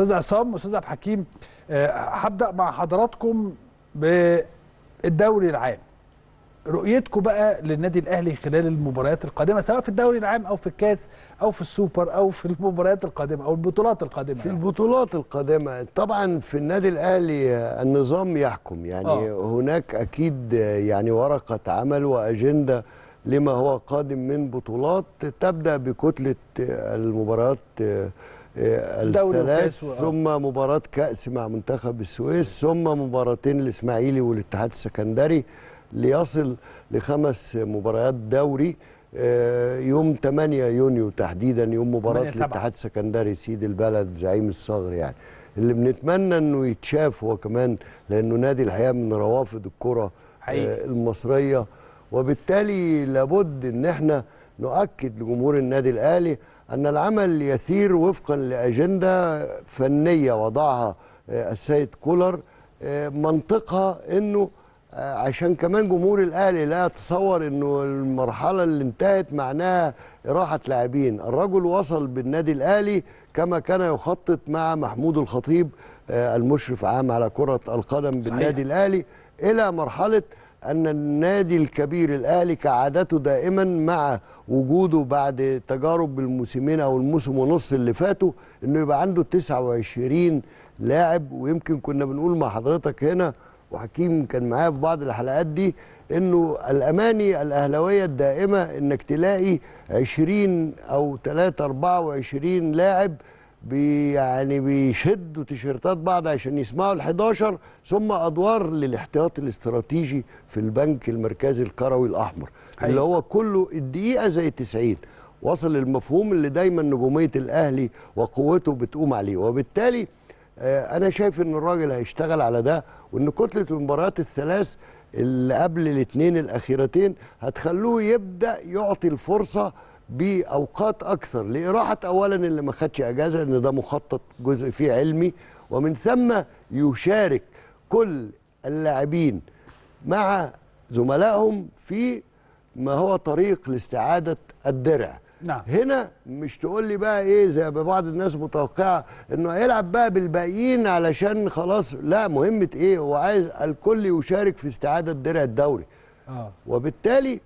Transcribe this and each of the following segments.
استاذ عصام استاذ عبد الحكيم آه، هبدا مع حضراتكم بالدوري العام رؤيتكم بقى للنادي الاهلي خلال المباريات القادمه سواء في الدوري العام او في الكاس او في السوبر او في المباريات القادمه او البطولات القادمه في يعني. البطولات القادمه طبعا في النادي الاهلي النظام يحكم يعني آه. هناك اكيد يعني ورقه عمل واجنده لما هو قادم من بطولات تبدا بكتله المباريات آه، الثلاث آه. ثم مباراة كأس مع منتخب السويس ثم مباراتين الإسماعيلي والاتحاد السكندري ليصل لخمس مباريات دوري آه، يوم 8 يونيو تحديدا يوم مباراة الاتحاد السكندري سيد البلد زعيم الصغر يعني اللي بنتمنى انه يتشاف هو كمان لانه نادي الحقيقه من روافد الكره حقيقي. المصريه وبالتالي لابد ان احنا نؤكد لجمهور النادي الاهلي أن العمل يسير وفقا لأجندة فنية وضعها آه، السيد كولر آه، منطقها أنه آه، عشان كمان جمهور الاهلي لا يتصور انه المرحله اللي انتهت معناها راحه لاعبين الرجل وصل بالنادي الاهلي كما كان يخطط مع محمود الخطيب المشرف عام على كره القدم بالنادي صحيح. الاهلي الى مرحله أن النادي الكبير الأهلي كعادته دائما مع وجوده بعد تجارب الموسمين أو الموسم ونص اللي فاتوا إنه يبقى عنده 29 لاعب ويمكن كنا بنقول مع حضرتك هنا وحكيم كان معايا في بعض الحلقات دي انه الاماني الاهلاويه الدائمه انك تلاقي 20 او 3 24 لاعب بي يعني بيشدوا تيشيرتات بعض عشان يسمعوا ال 11 ثم ادوار للاحتياط الاستراتيجي في البنك المركزي الكروي الاحمر حقيقة. اللي أيوة. هو كله الدقيقه زي 90 وصل المفهوم اللي دايما نجوميه الاهلي وقوته بتقوم عليه وبالتالي آه، انا شايف ان الراجل هيشتغل على ده وان كتله المباريات الثلاث اللي قبل الاثنين الاخيرتين هتخلوه يبدا يعطي الفرصه باوقات اكثر لاراحه اولا اللي ما خدش اجازه لان ده مخطط جزء فيه علمي ومن ثم يشارك كل اللاعبين مع زملائهم في ما هو طريق لاستعاده الدرع نعم. هنا مش تقول لي بقى ايه زي بعض الناس متوقعه انه هيلعب بقى بالباقيين علشان خلاص لا مهمه ايه هو عايز الكل يشارك في استعاده درع الدوري آه. وبالتالي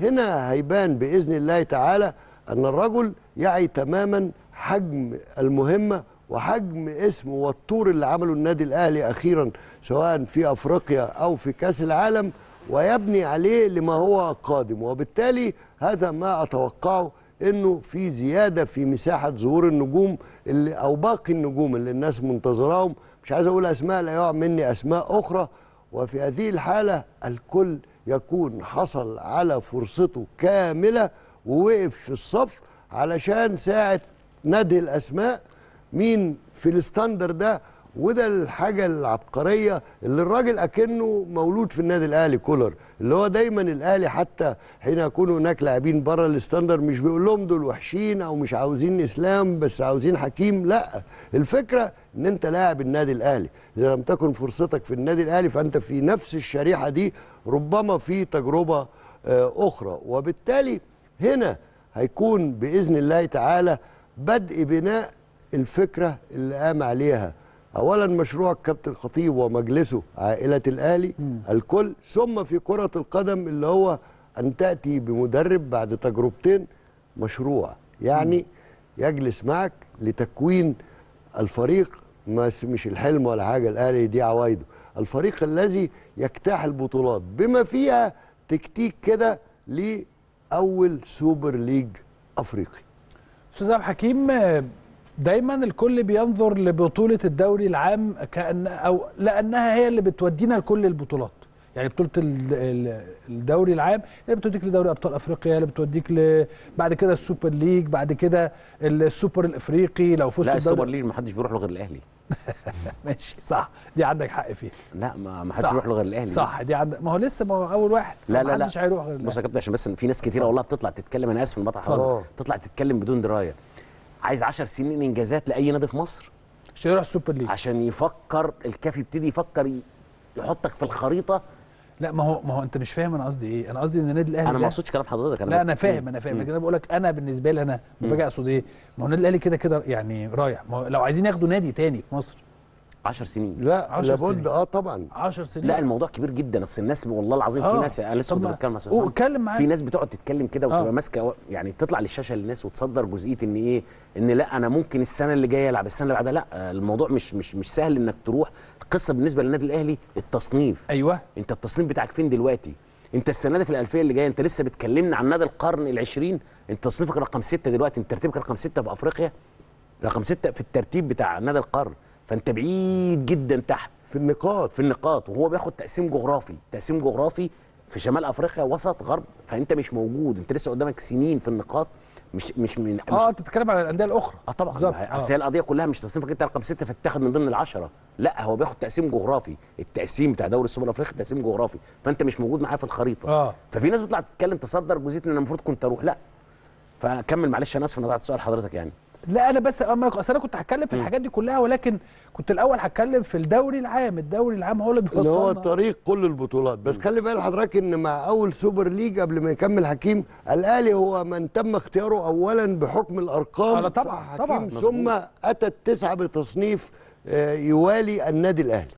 هنا هيبان باذن الله تعالى ان الرجل يعي تماما حجم المهمه وحجم اسمه والطور اللي عمله النادي الاهلي اخيرا سواء في افريقيا او في كاس العالم ويبني عليه لما هو قادم وبالتالي هذا ما اتوقعه انه في زياده في مساحه ظهور النجوم اللي او باقي النجوم اللي الناس منتظراهم مش عايز اقول اسماء لا يقع مني اسماء اخرى وفي هذه الحاله الكل يكون حصل على فرصته كامله ووقف في الصف علشان ساعه نادي الاسماء مين في الستاندر ده وده الحاجه العبقريه اللي الراجل اكنه مولود في النادي الاهلي كولر اللي هو دايما الاهلي حتى حين يكون هناك لاعبين بره الاستاندر مش بيقول لهم دول وحشين او مش عاوزين اسلام بس عاوزين حكيم لا الفكره ان انت لاعب النادي الاهلي اذا لم تكن فرصتك في النادي الاهلي فانت في نفس الشريحه دي ربما في تجربه آه، اخرى وبالتالي هنا هيكون باذن الله تعالى بدء بناء الفكره اللي قام عليها اولا مشروع الكابتن خطيب ومجلسه عائله الاهلي الكل ثم في كره القدم اللي هو ان تاتي بمدرب بعد تجربتين مشروع يعني يجلس معك لتكوين الفريق مش الحلم ولا حاجه الاهلي دي عوايده الفريق الذي يجتاح البطولات بما فيها تكتيك كده لاول سوبر ليج افريقي استاذ عبد الحكيم دايما الكل بينظر لبطوله الدوري العام كان او لانها هي اللي بتودينا لكل البطولات يعني بطوله الدوري العام اللي بتوديك لدوري ابطال افريقيا اللي بتوديك ل... بعد كده السوبر ليج بعد كده السوبر الافريقي لو فزت لا السوبر ليج ما حدش بيروح له غير الاهلي ماشي صح دي عندك حق فيها لا ما ما حدش بيروح له غير الاهلي صح دي عندك ما هو لسه ما هو اول واحد لا لا لا محدش هيروح غير الاهلي بص يا كابتن عشان بس في ناس كتيره والله بتطلع تتكلم انا اسف المطعم تطلع تتكلم بدون درايه عايز 10 سنين انجازات لاي نادي في مصر عشان يروح السوبر ليج عشان يفكر الكافي يبتدي يفكر يحطك في الخريطه لا ما هو ما هو انت مش فاهم انا قصدي ايه انا قصدي ان النادي الاهلي انا ما اقصدش كلام حضرتك انا لا انا فاهم انا فاهم لكن انا بقول لك انا بالنسبه لي انا باجي اقصد ايه ما هو النادي الاهلي كده كده يعني رايح ما هو لو عايزين ياخدوا نادي تاني في مصر 10 سنين لا عشر لابد سنين. اه طبعا 10 سنين لا الموضوع كبير جدا اصل الناس والله العظيم آه. في ناس انا لسه كنت بتكلم مع في ناس بتقعد تتكلم كده وتبقى آه. ماسكه يعني تطلع للشاشه للناس وتصدر جزئيه ان ايه ان لا انا ممكن السنه اللي جايه العب السنه اللي بعدها لا الموضوع مش مش مش سهل انك تروح القصه بالنسبه للنادي الاهلي التصنيف ايوه انت التصنيف بتاعك فين دلوقتي انت السنه دي في الالفيه اللي جايه انت لسه بتكلمنا عن نادي القرن ال20 انت تصنيفك رقم سته دلوقتي انت ترتيبك رقم سته في افريقيا رقم سته في الترتيب بتاع نادي القرن فانت بعيد جدا تحت في النقاط في النقاط وهو بياخد تقسيم جغرافي تقسيم جغرافي في شمال افريقيا وسط غرب فانت مش موجود انت لسه قدامك سنين في النقاط مش مش من اه انت بتتكلم على الانديه الاخرى اه طبعا اصل آه. هي القضيه كلها مش تصنيفك انت رقم سته فتاخد من ضمن العشره لا هو بياخد تقسيم جغرافي التقسيم بتاع دوري السوبر الافريقي تقسيم جغرافي فانت مش موجود معاه في الخريطه آه. ففي ناس بتطلع تتكلم تصدر جزئيه ان انا المفروض كنت اروح لا فكمل معلش انا اسف ان ضيعت سؤال حضرتك يعني لا انا بس اصل انا كنت هتكلم في الحاجات دي كلها ولكن كنت الاول هتكلم في الدوري العام الدوري العام هو اللي بيوصلنا اللي هو طريق كل البطولات بس خلي بال حضرتك ان مع اول سوبر ليج قبل ما يكمل حكيم الاهلي هو من تم اختياره اولا بحكم الارقام طبعا طبعا ثم اتت تسعه بتصنيف آه، يوالي النادي الاهلي